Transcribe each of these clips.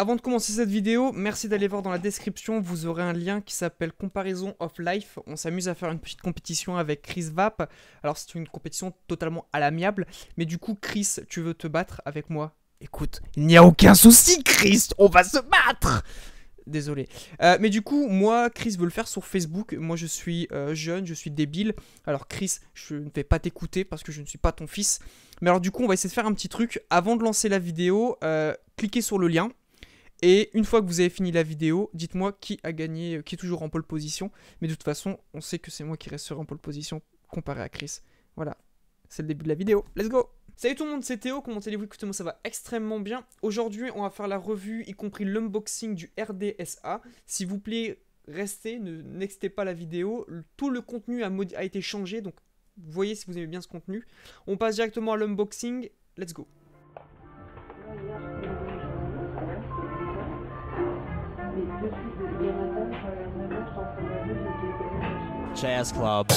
Avant de commencer cette vidéo, merci d'aller voir dans la description, vous aurez un lien qui s'appelle Comparaison of Life. On s'amuse à faire une petite compétition avec Chris Vap. Alors c'est une compétition totalement à l'amiable, mais du coup Chris, tu veux te battre avec moi Écoute, il n'y a aucun souci Chris, on va se battre Désolé. Euh, mais du coup, moi, Chris veut le faire sur Facebook. Moi, je suis euh, jeune, je suis débile. Alors, Chris, je ne vais pas t'écouter parce que je ne suis pas ton fils. Mais alors, du coup, on va essayer de faire un petit truc. Avant de lancer la vidéo, euh, cliquez sur le lien et une fois que vous avez fini la vidéo, dites-moi qui a gagné, euh, qui est toujours en pole position. Mais de toute façon, on sait que c'est moi qui resterai en pole position comparé à Chris. Voilà, c'est le début de la vidéo. Let's go Salut tout le monde, c'est Théo, comment allez-vous Écoutez-moi, ça va extrêmement bien. Aujourd'hui, on va faire la revue, y compris l'unboxing du RDSA. S'il vous plaît, restez, ne pas la vidéo. Tout le contenu a, a été changé, donc voyez si vous aimez bien ce contenu. On passe directement à l'unboxing. Let's go Jazz Club.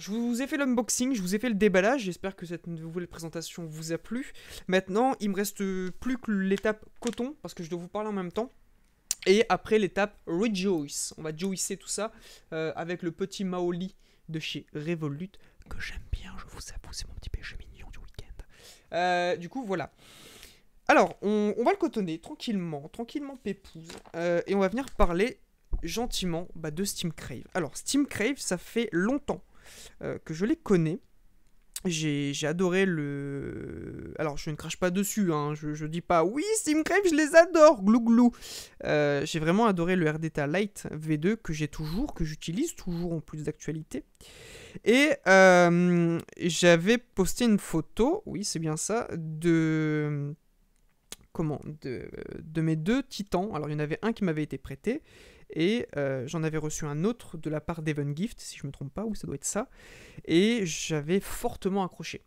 je vous ai fait l'unboxing, je vous ai fait le déballage, j'espère que cette nouvelle présentation vous a plu. Maintenant, il me reste plus que l'étape coton, parce que je dois vous parler en même temps. Et après l'étape Rejoice, on va joicer tout ça euh, avec le petit Maoli de chez Revolut, que j'aime bien, je vous avoue, c'est mon petit péché mignon du week-end. Euh, du coup, voilà. Alors, on, va le cotonner tranquillement, tranquillement pépouze, euh, et on va venir parler gentiment bah, de Steam Crave. Alors, Steam Crave, ça fait longtemps euh, que je les connais. J'ai adoré le. Alors, je ne crache pas dessus, hein, je, ne dis pas oui, Simcrave, je les adore, glou glou. Euh, j'ai vraiment adoré le RDTA Lite V2 que j'ai toujours, que j'utilise toujours en plus d'actualité. Et euh, j'avais posté une photo, oui, c'est bien ça, de. Comment de, de mes deux titans. Alors, il y en avait un qui m'avait été prêté et euh, j'en avais reçu un autre de la part d'Evan Gift, si je ne me trompe pas, ou ça doit être ça. Et j'avais fortement accroché.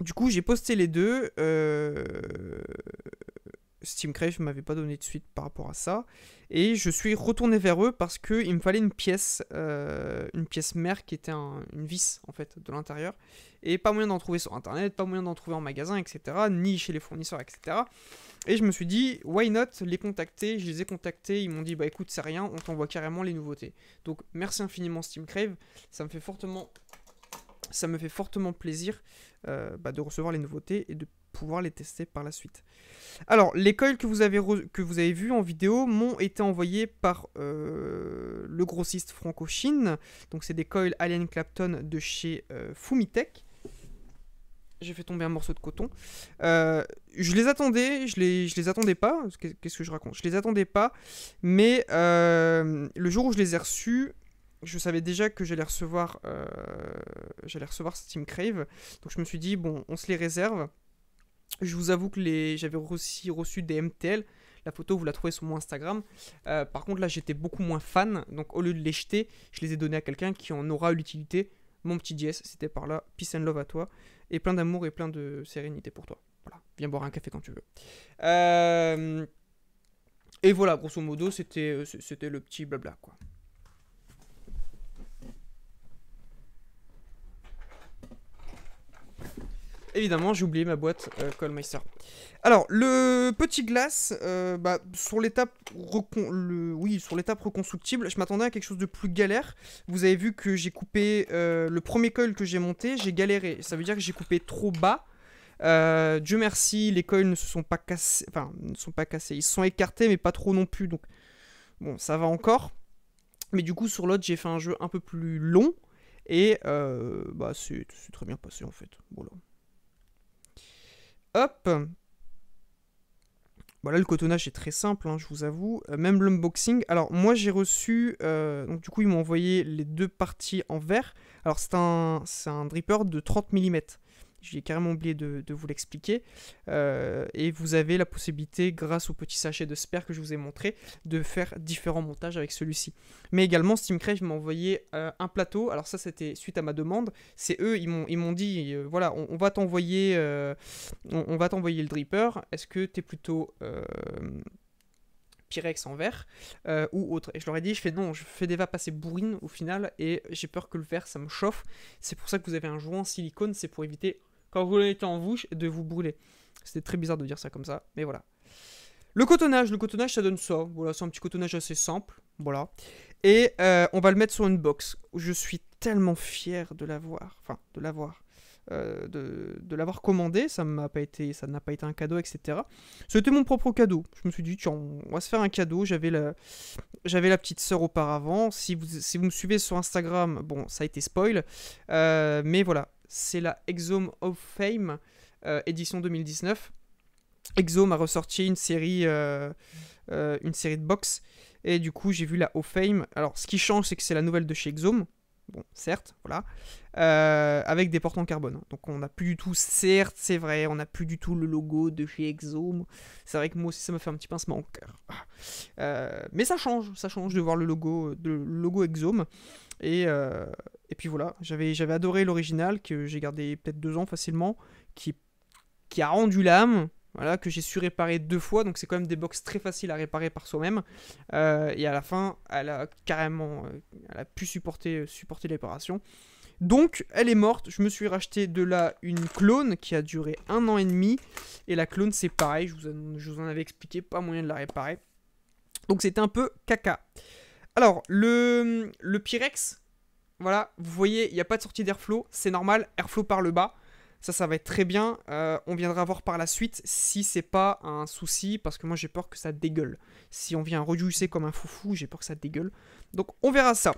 Du coup, j'ai posté les deux. Euh, Steam Crave m'avait pas donné de suite par rapport à ça. Et je suis retourné vers eux parce qu'il me fallait une pièce, euh, une pièce mère qui était une vis en fait de l'intérieur. Et pas moyen d'en trouver sur internet, pas moyen d'en trouver en magasin, etc. Ni chez les fournisseurs, etc. Et je me suis dit, why not les contacter Je les ai contactés, ils m'ont dit, bah écoute, c'est rien, on t'envoie carrément les nouveautés. Donc merci infiniment Steam Crave, ça me fait fortement ça me fait fortement plaisir euh, bah, de recevoir les nouveautés et de pouvoir les tester par la suite. Alors, les coils que vous avez, que vous avez vus en vidéo m'ont été envoyés par euh, le grossiste franco-chine. Donc, c'est des coils Alien Clapton de chez euh, Fumitech. J'ai fait tomber un morceau de coton. Euh, je les attendais, je les, je les attendais pas. Qu'est-ce que je raconte Je les attendais pas. Mais le jour où je les ai reçus, je savais déjà que j'allais recevoir, j'allais recevoir Steam Crave. Donc je me suis dit, bon, on se les réserve. Je vous avoue que les... j'avais aussi reçu des MTL. La photo, vous la trouvez sur mon Instagram. Euh, par contre, là, j'étais beaucoup moins fan. Donc, au lieu de les jeter, je les ai donnés à quelqu'un qui en aura l'utilité. Mon petit DS, c'était par là. Peace and love à toi. Et plein d'amour et plein de sérénité pour toi. Voilà. Viens boire un café quand tu veux. Euh, et voilà, grosso modo, c'était euh, le petit blabla, quoi. évidemment, j'ai oublié ma boîte euh, Colmeister. Alors, le petit glace, euh, bah, sur l'étape oui, reconstructible, je m'attendais à quelque chose de plus galère. Vous avez vu que j'ai coupé euh, le premier coil que j'ai monté, j'ai galéré. Ça veut dire que j'ai coupé trop bas. Dieu merci, les coils ne se sont pas cassés, enfin, ne sont pas cassés, ils se sont écartés, mais pas trop non plus. Donc, bon, ça va encore. Mais du coup, sur l'autre, j'ai fait un jeu un peu plus long. Et bah, c'est très bien passé en fait. Voilà. Hop Voilà, le cotonnage est très simple, hein, je vous avoue. Euh, même l'unboxing. Alors, moi, j'ai reçu... Euh, donc, du coup, ils m'ont envoyé les deux parties en verre. Alors, c'est un, un dripper de 30 mm j'ai carrément oublié de, vous l'expliquer. Euh, et vous avez la possibilité, grâce au petit sachet de sper que je vous ai montré, de faire différents montages avec celui-ci. Mais également, Steamcraft m'a envoyé euh, un plateau. Alors ça, c'était suite à ma demande. C'est eux, ils m'ont dit, euh, voilà, on, va t'envoyer on, va t'envoyer le dripper. Est-ce que tu es plutôt... Pyrex en verre ou autre. Et je leur ai dit, je fais non, je fais des vapes assez bourrines au final et j'ai peur que le verre ça me chauffe. C'est pour ça que vous avez un joint en silicone, c'est pour éviter vous le en bouche, de vous brûler. C'était très bizarre de dire ça comme ça, mais voilà. Le cotonnage, le cotonnage ça donne ça. Voilà, c'est un petit cotonnage assez simple. Voilà. Et euh, on va le mettre sur une box. Je suis tellement fier de l'avoir. Enfin, de l'avoir. Euh, de, de l'avoir commandé, ça m'a pas été, ça n'a pas été un cadeau, etc. C'était mon propre cadeau. Je me suis dit tiens, on va se faire un cadeau. J'avais la, j'avais la petite sœur auparavant. Si vous, si vous me suivez sur Instagram, bon, ça a été spoil, euh, mais voilà, c'est la Exome of Fame, euh, édition 2019. Exome a ressorti une série, euh, euh, une série de box, et du coup j'ai vu la of Fame. Alors ce qui change, c'est que c'est la nouvelle de chez Exome. Bon, certes, voilà, avec des portes en carbone. Donc on n'a plus du tout, certes, c'est vrai, on n'a plus du tout le logo de chez Exome. C'est vrai que moi aussi ça me fait un petit pincement au cœur. mais ça change, ça change de voir le logo, de, logo Exome. Et, et puis voilà, j'avais, j'avais adoré l'original, que j'ai gardé peut-être deux ans facilement, qui, qui a rendu l'âme, voilà, que j'ai su réparer deux fois, donc c'est quand même des box très faciles à réparer par soi-même. Euh, et à la fin, elle a carrément euh, elle a pu supporter, supporter Donc, elle est morte. Je me suis racheté de là une clone qui a duré un an et demi. Et la clone, c'est pareil. Je vous, en, je vous, en avais expliqué, pas moyen de la réparer. Donc, c'était un peu caca. Alors, le, le Pyrex, voilà, vous voyez, il n'y a pas de sortie d'airflow, c'est normal, airflow par le bas. Ça, ça va être très bien. Euh, on viendra voir par la suite si c'est pas un souci, parce que moi j'ai peur que ça dégueule. Si on vient rejouisser comme un foufou, j'ai peur que ça dégueule. Donc on verra ça.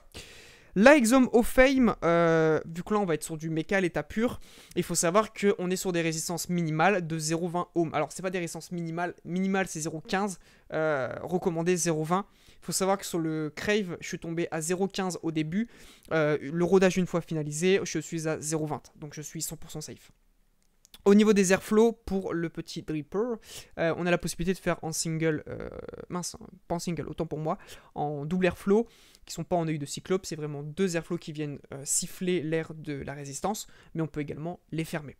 La Exome of Fame, euh, vu que là on va être sur du méca à l'état pur, il faut savoir qu'on est sur des résistances minimales de 0,20 ohms. Alors c'est pas des résistances minimales, minimales c'est 0,15, euh, recommandé 0,20. Il faut savoir que sur le Crave, je suis tombé à 0,15 au début. Euh, le rodage une fois finalisé, je suis à 0,20. Donc je suis 100% safe. Au niveau des airflows, pour le petit dripper, euh, on a la possibilité de faire en single, euh, mince, pas en single, autant pour moi, en double airflow, qui ne sont pas en œil de cyclope, c'est vraiment deux airflows qui viennent siffler l'air de la résistance, mais on peut également les fermer.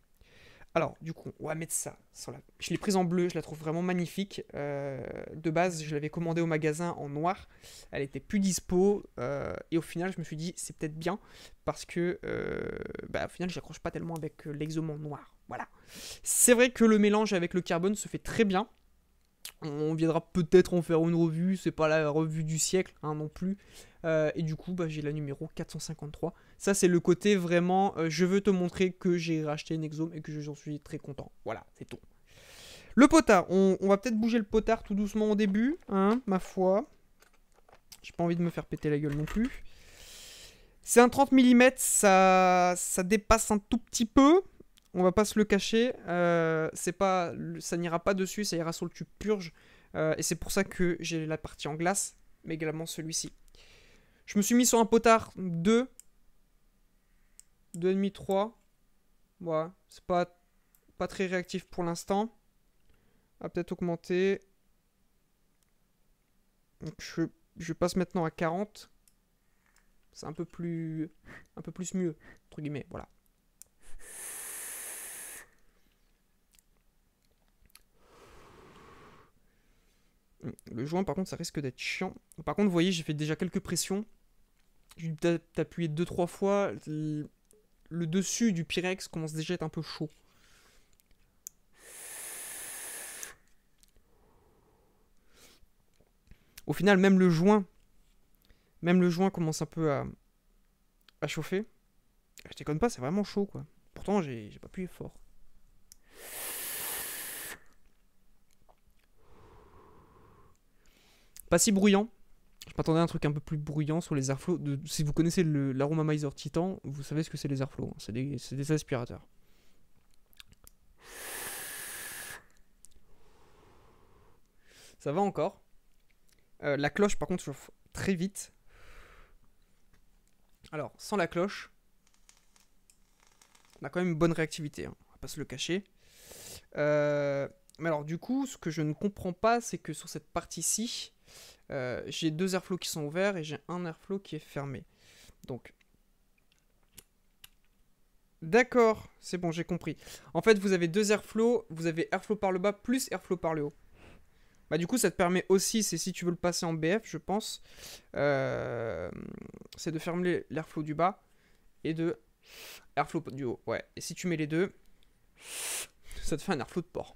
Alors, du coup, on va mettre ça. Sur la... Je l'ai prise en bleu, je la trouve vraiment magnifique. Euh, de base, je l'avais commandée au magasin en noir. Elle était plus dispo. Euh, et au final, je me suis dit, c'est peut-être bien. Parce que, euh, bah, au final, j'accroche pas tellement avec l'exome en noir. Voilà. C'est vrai que le mélange avec le carbone se fait très bien. On viendra peut-être en faire une revue, c'est pas la revue du siècle hein, non plus. Euh, et du coup, bah, j'ai la numéro 453. Ça, c'est le côté vraiment, euh, je veux te montrer que j'ai racheté une exome et que j'en suis très content. Voilà, c'est tout. Le potard, on, va peut-être bouger le potard tout doucement au début, hein, ma foi. J'ai pas envie de me faire péter la gueule non plus. C'est un 30 mm, ça, ça dépasse un tout petit peu on va pas se le cacher, euh, c'est pas, ça n'ira pas dessus, ça ira sur le tube purge, euh, et c'est pour ça que j'ai la partie en glace, mais également celui-ci. Je me suis mis sur un potard 2, 2,5, 3, voilà, c'est pas, pas très réactif pour l'instant, va peut-être augmenter, je, je passe maintenant à 40, c'est un peu plus, un peu plus mieux, entre guillemets, voilà. Mm, le joint, par contre, ça risque d'être chiant. Par contre, vous voyez, j'ai fait déjà quelques pressions. J'ai appuyé 2-3 fois. Le dessus du Pyrex commence déjà à être un peu chaud. Au final, même le joint, même le joint commence un peu à, à chauffer. Je déconne pas, c'est vraiment chaud, quoi. Pourtant, j'ai pas appuyé fort. Pas si bruyant. Je m'attendais à un truc un peu plus bruyant sur les airflows. si vous connaissez l'aromamizer Titan, vous savez ce que c'est les airflows. Hein. C'est des, aspirateurs. Ça va encore. Euh, la cloche, par contre, chauffe très vite. Alors, sans la cloche, on a quand même une bonne réactivité. Hein. On va pas se le cacher. Euh, mais alors, du coup, ce que je ne comprends pas, c'est que sur cette partie-ci, euh, j'ai deux airflows qui sont ouverts et j'ai un airflow qui est fermé. Donc, d'accord, c'est bon, j'ai compris. En fait, vous avez deux airflows, vous avez airflow par le bas plus airflow par le haut. Bah du coup, ça te permet aussi, c'est si tu veux le passer en BF, je pense, euh, c'est de fermer l'airflow du bas et de airflow du haut. Ouais. Et si tu mets les deux, ça te fait un airflow de port.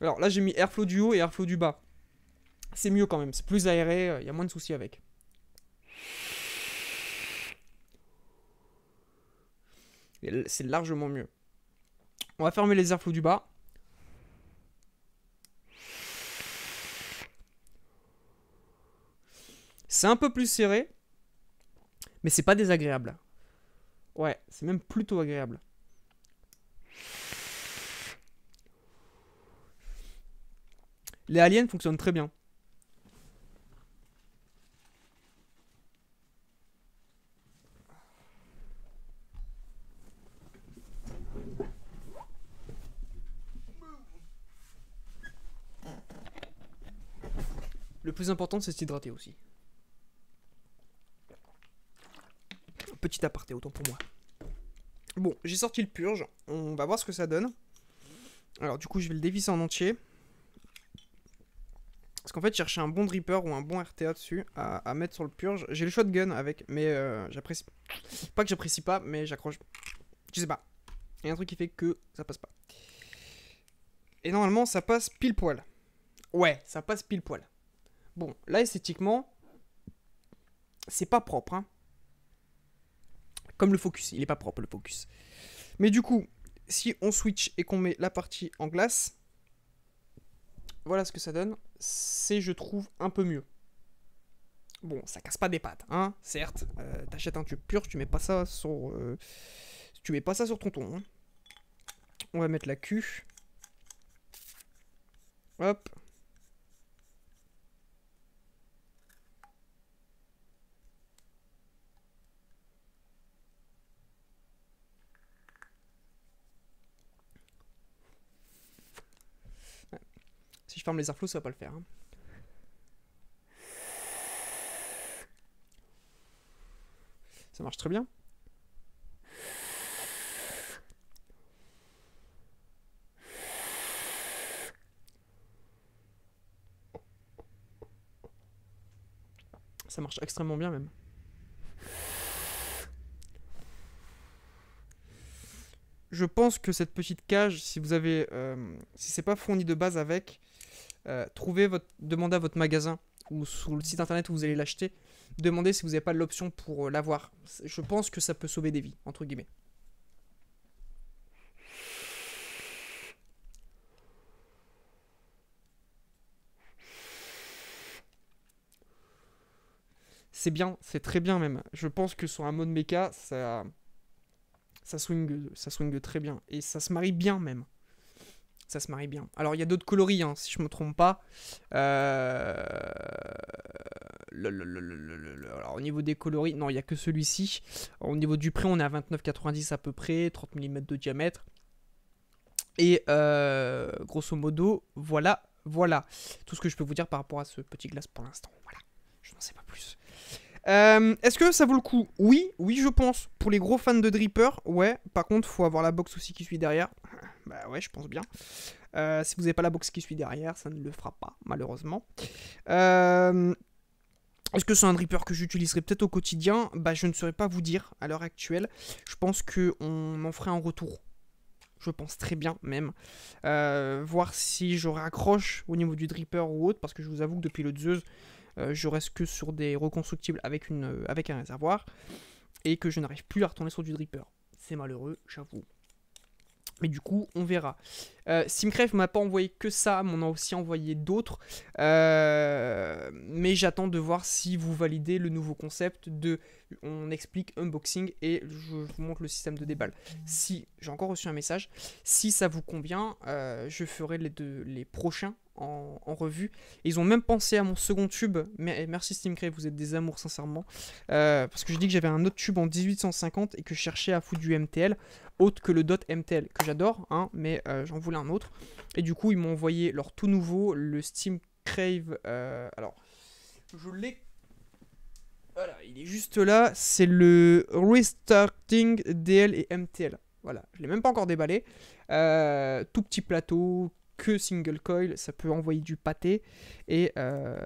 Alors là, j'ai mis airflow du haut et airflow du bas. C'est mieux quand même, c'est plus aéré, il euh, y a moins de soucis avec. C'est largement mieux. On va fermer les airflows du bas. C'est un peu plus serré, mais c'est pas désagréable. Ouais, c'est même plutôt agréable. Les aliens fonctionnent très bien. Le plus important, c'est s'hydrater aussi. Petit aparté, autant pour moi. Bon, j'ai sorti le purge. On va voir ce que ça donne. Alors, du coup, je vais le dévisser en entier. Parce qu'en fait, chercher un bon dripper ou un bon RTA dessus à, mettre sur le purge. J'ai le shotgun avec, mais euh, j'apprécie. Pas que j'apprécie pas, mais j'accroche. Je sais pas. Il y a un truc qui fait que ça passe pas. Et normalement, ça passe pile poil. Ouais, ça passe pile poil. Bon, là, esthétiquement, c'est pas propre. Hein. Comme le focus, il est pas propre le focus. Mais du coup, si on switch et qu'on met la partie en glace, voilà ce que ça donne c'est, je trouve, un peu mieux. Bon, ça casse pas des pattes, hein, certes. Euh, t'achètes un tube pur, tu mets pas ça sur... Euh, tu mets pas ça sur ton ton. Hein. On va mettre la Q. Hop. les airflows, ça va pas le faire. Hein. Ça marche très bien. Ça marche extrêmement bien même. Je pense que cette petite cage, si vous avez, euh, si c'est pas fourni de base avec, euh, votre, demandez à votre magasin ou sur le site internet où vous allez l'acheter, demandez si vous n'avez pas l'option pour euh, l'avoir. Je pense que ça peut sauver des vies, entre guillemets. c'est bien, c'est très bien même. Je pense que sur un mode méca, ça, ça swing, ça swing très bien et ça se marie bien même ça se marie bien. Alors il y a d'autres coloris, hein, si je me trompe pas. Euh, alors, au niveau des coloris, non, il n'y a que celui-ci. Au niveau du prix, on est à 29,90 à peu près, 30 mm de diamètre. Et euh, grosso modo, voilà, voilà tout ce que je peux vous dire par rapport à ce petit glace pour l'instant. Voilà, je n'en sais pas plus. Euh, est-ce que ça vaut le coup Oui, oui, je pense. Pour les gros fans de Dripper, ouais. Par contre, faut avoir la box aussi qui suit derrière. Bah ouais, je pense bien. Euh, si vous n'avez pas la box qui suit derrière, ça ne le fera pas, malheureusement. Euh, est-ce que c'est un dripper que j'utiliserai peut-être au quotidien Bah je ne saurais pas vous dire à l'heure actuelle. Je pense qu'on en ferait un retour. Je pense très bien même. Euh, voir si je raccroche au niveau du dripper ou autre, parce que je vous avoue que depuis le Zeus, je reste que sur des reconstructibles avec, une, avec un réservoir. Et que je n'arrive plus à retourner sur du dripper. C'est malheureux, j'avoue. Mais du coup, on verra. Euh, ne m'a pas envoyé que ça, on a aussi envoyé d'autres. Euh, mais j'attends de voir si vous validez le nouveau concept de on explique unboxing et je vous montre le système de déballe Si, j'ai encore reçu un message, si ça vous convient, euh, je ferai les, deux, les prochains en, revue. ils ont même pensé à mon second tube. Merci Crave, vous êtes des amours sincèrement. Euh, parce que je dis que j'avais un autre tube en 1850 et que je cherchais à foutre du MTL, autre que le dot MTL, que j'adore, hein, mais euh, j'en voulais un autre. Et du coup, ils m'ont envoyé leur tout nouveau, le steam crave alors, je l'ai voilà, il est juste là. C'est le Restarting DL et MTL. Voilà, je ne l'ai même pas encore déballé. Euh, tout petit plateau, que single coil, ça peut envoyer du pâté. Et, euh,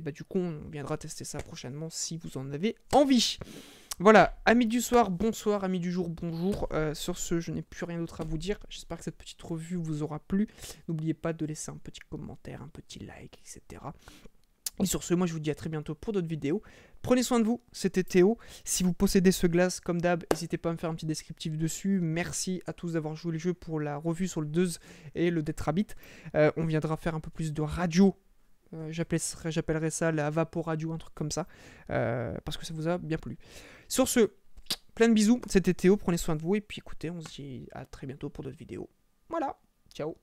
bah, du coup, on viendra tester ça prochainement si vous en avez envie. Voilà, amis du soir, bonsoir, amis du jour, bonjour. Euh, sur ce, je n'ai plus rien d'autre à vous dire. J'espère que cette petite revue vous aura plu. N'oubliez pas de laisser un petit commentaire, un petit like, etc. Et sur ce, moi je vous dis à très bientôt pour d'autres vidéos. Prenez soin de vous, c'était Théo. Si vous possédez ce glace, comme d'hab, n'hésitez pas à me faire un petit descriptif dessus. Merci à tous d'avoir joué le jeu pour la revue sur le 2 et le Dead euh, on viendra faire un peu plus de radio. Euh, J'appellerai ça la Vaporadio, un truc comme ça. Euh, parce que ça vous a bien plu. Sur ce, plein de bisous. C'était Théo, prenez soin de vous. Et puis écoutez, on se dit à très bientôt pour d'autres vidéos. Voilà, ciao